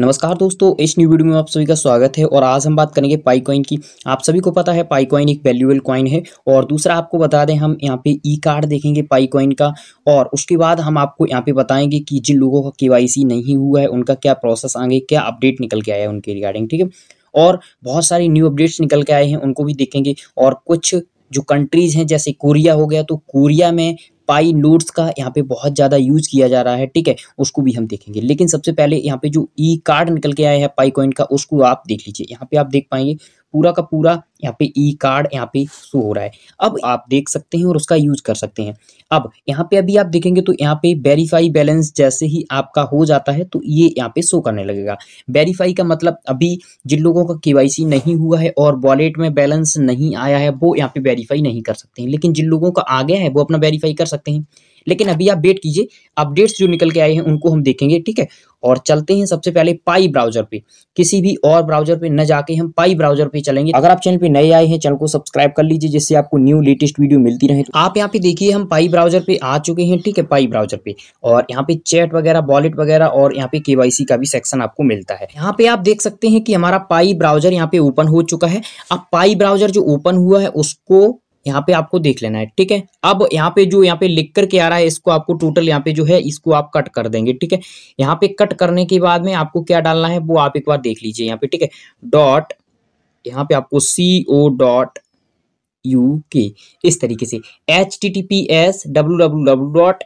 नमस्कार दोस्तों इस न्यू वीडियो में आप सभी का स्वागत है और आज हम बात करेंगे पाईकॉइन की आप सभी को पता है पाईकॉइन एक वैल्यूएल कॉइन है और दूसरा आपको बता दें हम यहाँ पे ई कार्ड देखेंगे पाईकॉइन का और उसके बाद हम आपको यहाँ पे बताएंगे कि जिन लोगों का के नहीं हुआ है उनका क्या प्रोसेस आगे क्या अपडेट निकल के आया है उनके रिगार्डिंग ठीक है और बहुत सारी न्यू अपडेट्स निकल के आए हैं उनको भी देखेंगे और कुछ जो कंट्रीज़ हैं जैसे कोरिया हो गया तो कोरिया में पाई नोट्स का यहाँ पे बहुत ज़्यादा यूज किया जा रहा है ठीक है उसको भी हम देखेंगे लेकिन सबसे पहले यहाँ पे जो ई कार्ड निकल के आया है पाई कॉइन का उसको आप देख लीजिए यहाँ पे आप देख पाएंगे पूरा का पूरा यहाँ पे ई e कार्ड यहाँ पे शो हो रहा है अब आप देख सकते हैं और उसका यूज कर सकते हैं अब यहाँ पे अभी आप देखेंगे तो यहाँ पे वेरीफाई बैलेंस जैसे ही आपका हो जाता है तो ये यहाँ पे शो करने लगेगा वेरीफाई का मतलब अभी जिन लोगों का के नहीं हुआ है और वॉलेट में बैलेंस नहीं आया है वो यहाँ पे वेरीफाई नहीं कर सकते हैं लेकिन जिन लोगों का आ गया है वो अपना वेरीफाई कर सकते हैं लेकिन अभी आप वेट कीजिए अपडेट्स जो निकल के आए हैं उनको हम देखेंगे ठीक है और चलते हैं सबसे पहले पाई ब्राउजर पे किसी भी और ब्राउजर पे न जाके हम पाई ब्राउजर पे चलेंगे अगर आप चैनल पे नए आए हैं चैनल को सब्सक्राइब कर लीजिए जिससे आपको न्यू लेटेस्ट वीडियो मिलती रहे आप यहाँ पे देखिए हम पाई ब्राउजर पे आ चुके हैं ठीक है पाई ब्राउजर पे और यहाँ पे चैट वगैरह वॉलेट वगैरह और यहाँ पे के का भी सेक्शन आपको मिलता है यहाँ पे आप देख सकते हैं कि हमारा पाई ब्राउजर यहाँ पे ओपन हो चुका है अब पाई ब्राउजर जो ओपन हुआ है उसको यहाँ पे आपको देख लेना है ठीक है अब यहाँ पे जो यहाँ पे लिख करके आ रहा है इसको आपको टोटल यहाँ पे जो है इसको आप कट कर देंगे ठीक है यहाँ पे कट करने के बाद में आपको क्या डालना है वो आप एक बार देख लीजिए यहाँ पे ठीक है डॉट यहाँ पे आपको सी ओ डॉट यू के इस तरीके से H T T P S W W W dot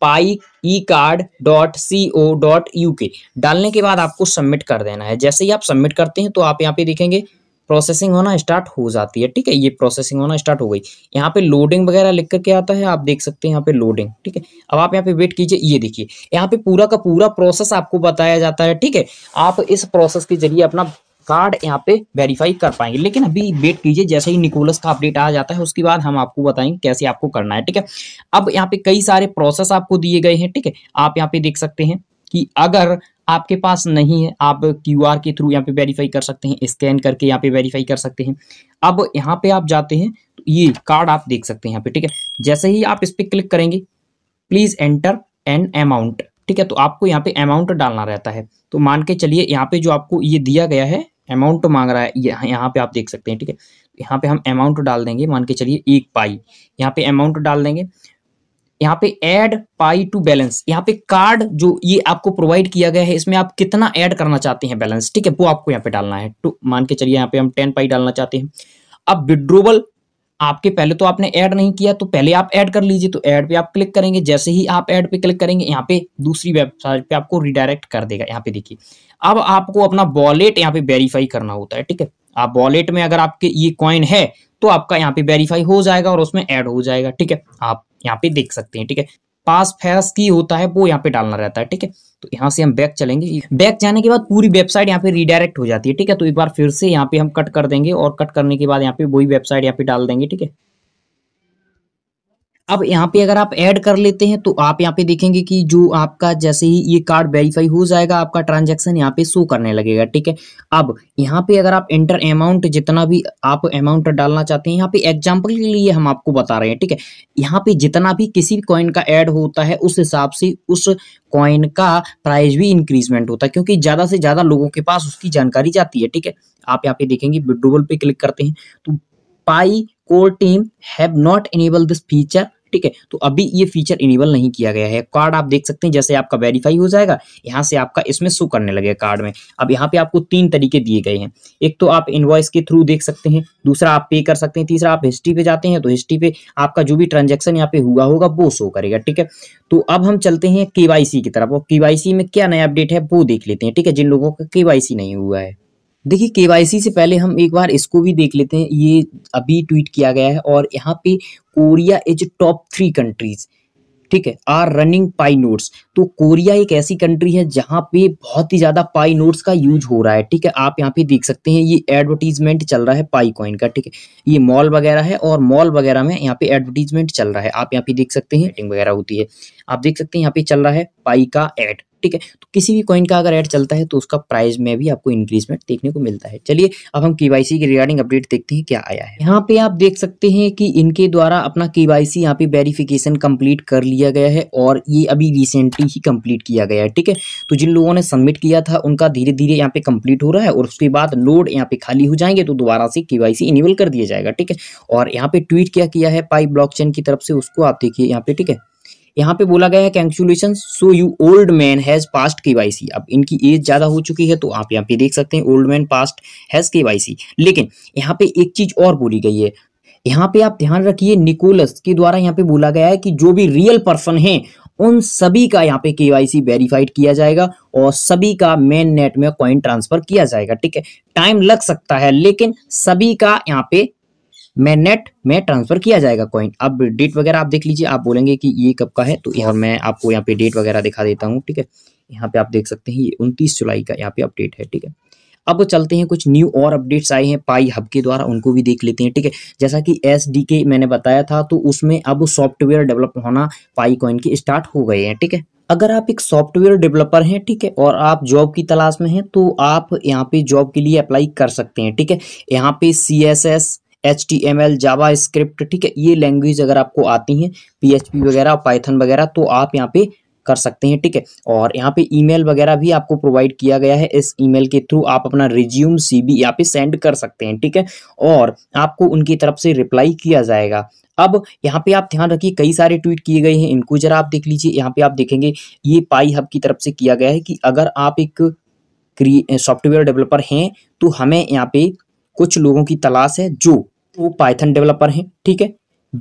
pi e card dot C O dot U K डालने के बाद आपको सबमिट कर देना है जैसे ही आप सबमिट करते हैं तो आप यहाँ पे देखेंगे प्रोसेसिंग होना स्टार्ट हो जाती है ठीक है ये प्रोसेसिंग होना स्टार्ट हो गई यहाँ पे लोडिंग वगैरह लिख करके आता है आप देख सकते हैं यहाँ पे लोडिंग ठीक है अब आप यहाँ पे वेट कीजिए ये देखिए यहाँ पे पूरा का पूरा प्रोसेस आपको बताया जाता है ठीक है आप इस प्रोसेस के जरिए अपना कार्ड यहाँ पे वेरीफाई कर पाएंगे लेकिन अभी वेट कीजिए जैसे ही निकोलस का अपडेट आ जाता है उसके बाद हम आपको बताएंगे कैसे आपको करना है ठीक है अब यहाँ पे कई सारे प्रोसेस आपको दिए गए हैं ठीक है आप यहाँ पे देख सकते हैं कि अगर आपके पास नहीं है आप क्यू के थ्रू यहाँ पे वेरीफाई कर सकते हैं स्कैन करके यहाँ पे वेरीफाई कर सकते हैं अब यहाँ पे आप जाते हैं तो ये कार्ड आप देख सकते हैं यहाँ पे ठीक है जैसे ही आप इस पर क्लिक करेंगे प्लीज एंटर एन अमाउंट ठीक है तो आपको यहाँ पे अमाउंट डालना रहता है तो मान के चलिए यहाँ पे जो आपको ये दिया गया है अमाउंट तो मांग रहा है यह, यहाँ पे आप देख सकते हैं ठीक है यहाँ पे हम अमाउंट डाल देंगे मान के चलिए एक पाई यहाँ पे अमाउंट डाल देंगे यहाँ पे ऐड पाई टू बैलेंस यहाँ पे कार्ड जो ये आपको प्रोवाइड किया गया है इसमें आप कितना ऐड करना चाहते हैं बैलेंस ठीक है वो आपको यहाँ पे डालना है टू तो मान के चलिए यहाँ पे हम टेन पाई डालना चाहते हैं अब विड्रोवल आपके पहले तो आपने ऐड नहीं किया तो पहले आप ऐड कर लीजिए तो ऐड पे आप क्लिक करेंगे जैसे ही आप ऐड पे क्लिक करेंगे यहाँ पे दूसरी वेबसाइट पे आपको रिडायरेक्ट कर देगा यहाँ पे देखिए अब आपको अपना वॉलेट यहाँ पे वेरीफाई करना होता है ठीक है आप वॉलेट में अगर आपके ये कॉइन है तो आपका यहाँ पे वेरीफाई हो जाएगा और उसमें ऐड हो जाएगा ठीक है आप यहाँ पे देख सकते हैं ठीक है पास फैस की होता है वो यहाँ पे डालना रहता है ठीक है तो यहाँ से हम बैक चलेंगे बैक जाने के बाद पूरी वेबसाइट यहाँ पे रिडायरेक्ट हो जाती है ठीक है तो एक बार फिर से यहाँ पे हम कट कर देंगे और कट करने के बाद यहाँ पे वही वेबसाइट यहाँ पे डाल देंगे ठीक है अब यहाँ पे अगर आप ऐड कर लेते हैं तो आप यहाँ पे देखेंगे कि जो आपका जैसे ही ये कार्ड वेरीफाई हो जाएगा आपका ट्रांजेक्शन यहाँ पे शो करने लगेगा ठीक है अब यहाँ पे अगर आप इंटर अमाउंट जितना भी आप अमाउंट डालना चाहते हैं यहाँ पे एग्जाम्पल के लिए हम आपको बता रहे हैं ठीक है यहाँ पे जितना भी किसी भी कॉइन का एड होता है उस हिसाब से उस कॉइन का प्राइस भी इंक्रीजमेंट होता है क्योंकि ज़्यादा से ज़्यादा लोगों के पास उसकी जानकारी जाती है ठीक है आप यहाँ पे देखेंगे विड्रोवल पे क्लिक करते हैं तो Pi core team have not enable this feature ठीक है तो अभी ये फीचर इनेबल नहीं किया गया है कार्ड आप देख सकते हैं जैसे आपका वेरीफाई हो जाएगा यहाँ से आपका इसमें शो करने लगेगा कार्ड में अब यहाँ पे आपको तीन तरीके दिए गए हैं एक तो आप इनवॉइस के थ्रू देख सकते हैं दूसरा आप पे कर सकते हैं तीसरा आप हिस्ट्री पे जाते हैं तो हिस्ट्री पे आपका जो भी ट्रांजेक्शन यहाँ पे हुआ होगा वो शो करेगा ठीक है तो अब हम चलते हैं केवाईसी की तरफ और केवाईसी में क्या नया अपडेट है वो देख लेते हैं ठीक है जिन लोगों का केवाईसी नहीं हुआ है देखिए केवाईसी से पहले हम एक बार इसको भी देख लेते हैं ये अभी ट्वीट किया गया है और यहाँ पे Korea is top three countries ठीक है आर रनिंग पाई नोट्स तो कोरिया एक ऐसी कंट्री है जहां पे बहुत ही ज्यादा पाई नोट्स का यूज हो रहा है ठीक है आप यहाँ पे देख सकते हैं ये एडवर्टीजमेंट चल रहा है पाई कॉइन का ठीक है ये मॉल वगैरह है और मॉल वगैरह में यहाँ पे एडवर्टीजमेंट चल रहा है आप यहाँ पे देख सकते हैं वगैरह होती है आप देख सकते हैं यहाँ पे चल रहा है पाई का एड ठीक है तो किसी भी कॉइन का अगर ऐड चलता है तो उसका प्राइस में भी आपको इंक्रीजमेंट देखने को मिलता है चलिए अब हम केवाईसी के रिगार्डिंग अपडेट देखते हैं क्या आया है यहाँ पे आप देख सकते हैं कि इनके द्वारा अपना केवाईसी यहाँ पे वेरिफिकेशन कम्प्लीट कर लिया गया है और ये अभी रिसेंटली ही कम्प्लीट किया गया है ठीक है तो जिन लोगों ने सबमिट किया था उनका धीरे धीरे यहाँ पे कम्प्लीट हो रहा है और उसके बाद लोड यहाँ पे खाली हो जाएंगे तो दोबारा से के वाई कर दिया जाएगा ठीक है और यहाँ पे ट्वीट क्या किया है पाइप ब्लॉक की तरफ से उसको आप देखिए यहाँ पे ठीक है यहाँ पे बोला गया है congratulation so you old man has passed के अब इनकी एज ज्यादा हो चुकी है तो आप यहाँ पे देख सकते हैं ओल्ड मैन पास्ट हैज के लेकिन यहाँ पे एक चीज और बोली गई है यहाँ पे आप ध्यान रखिए निकोलस के द्वारा यहाँ पे बोला गया है कि जो भी रियल पर्सन है उन सभी का यहाँ पे केवाईसी वेरीफाइड किया जाएगा और सभी का मेन नेट में कॉइन ट्रांसफर किया जाएगा ठीक है टाइम लग सकता है लेकिन सभी का यहाँ पे में नेट में ट्रांसफर किया जाएगा कॉइन अब डेट वगैरह आप देख लीजिए आप बोलेंगे कि ये कब का है तो यहाँ मैं आपको यहाँ पे डेट वगैरह दिखा देता हूँ ठीक है यहाँ पे आप देख सकते हैं ये उनतीस जुलाई का यहाँ पे अपडेट है ठीक है अब चलते हैं कुछ न्यू और अपडेट्स आए हैं पाई हब के द्वारा उनको भी देख लेते हैं ठीक है जैसा कि एस डी के मैंने बताया था तो उसमें अब सॉफ्टवेयर डेवलप होना पाई कॉइन के स्टार्ट हो गए हैं ठीक है अगर आप एक सॉफ्टवेयर डेवलपर हैं ठीक है और आप जॉब की तलाश में हैं तो आप यहाँ पे जॉब के लिए अप्लाई कर सकते हैं ठीक है यहाँ पे C S S H T M L JavaScript ठीक है ये लैंग्वेज अगर आपको आती हैं पी एच पी वगैरह पाइथन वगैरह तो आप यहाँ पे कर सकते हैं ठीक है और यहाँ पे ईमेल वगैरह भी आपको प्रोवाइड किया गया है इस ईमेल के थ्रू आप अपना रिज्यूम सी बी यहाँ पे सेंड कर सकते हैं ठीक है और आपको उनकी तरफ से रिप्लाई किया जाएगा अब यहाँ पे आप ध्यान रखिए कई सारे ट्वीट किए गए हैं इनको जरा आप देख लीजिए यहाँ पे आप देखेंगे ये पाई हब की तरफ से किया गया है कि अगर आप एक सॉफ्टवेयर डेवलपर हैं तो हमें यहाँ पे कुछ लोगों की तलाश है जो वो पाइथन डेवलपर हैं ठीक है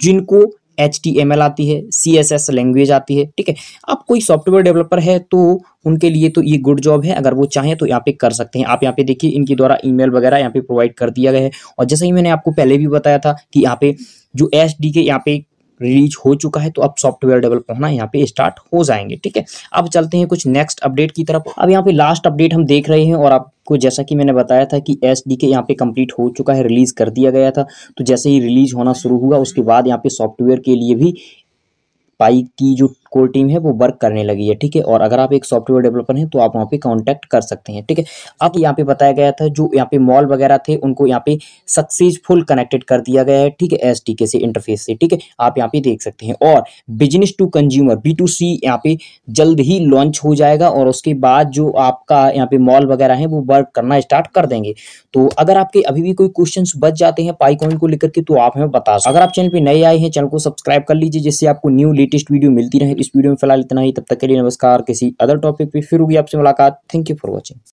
जिनको एच टी एम एल आती है सी एस एस लैंग्वेज आती है ठीक है आप कोई सॉफ्टवेयर डेवलपर है तो उनके लिए तो ये गुड जॉब है अगर वो चाहें तो यहाँ पे कर सकते हैं आप यहाँ पे देखिए इनके द्वारा ईमेल वगैरह यहाँ पे प्रोवाइड कर दिया गया है और जैसा ही मैंने आपको पहले भी बताया था कि यहाँ पे जो एस डी के यहाँ पे रिलीज हो चुका है तो अब सॉफ्टवेयर डेवलप होना यहाँ पे स्टार्ट हो जाएंगे ठीक है अब चलते हैं कुछ नेक्स्ट अपडेट की तरफ अब यहाँ पे लास्ट अपडेट हम देख रहे हैं और आप को जैसा कि मैंने बताया था कि एस डी के यहाँ पे कंप्लीट हो चुका है रिलीज़ कर दिया गया था तो जैसे ही रिलीज़ होना शुरू हुआ उसके बाद यहाँ पे सॉफ्टवेयर के लिए भी पाई की जो कोर टीम है वो वर्क करने लगी है ठीक है और अगर आप एक सॉफ्टवेयर डेवलपर हैं तो आप वहाँ पे कांटेक्ट कर सकते हैं ठीक है अब यहाँ पे बताया गया था जो यहाँ पे मॉल वगैरह थे उनको यहाँ पे सक्सेसफुल कनेक्टेड कर दिया गया है ठीक है एस से इंटरफेस से ठीक है आप यहाँ पे देख सकते हैं और business to consumer B to C यहाँ पे जल्द ही लॉन्च हो जाएगा और उसके बाद जो आपका यहाँ पे मॉल वगैरह है वो वर्क करना स्टार्ट कर देंगे तो अगर आपके अभी भी कोई क्वेश्चन बच जाते हैं पाईकॉइन को लेकर के तो आप हमें बता सकते अगर आप चैनल पर नए आए हैं चैनल को सब्सक्राइब कर लीजिए जिससे आपको न्यू लेटेस्ट वीडियो मिलती रहे इस वीडियो में फिलहाल इतना ही तब तक के लिए नमस्कार किसी अदर टॉपिक पे फिर होगी आपसे मुलाकात थैंक यू फॉर वॉचिंग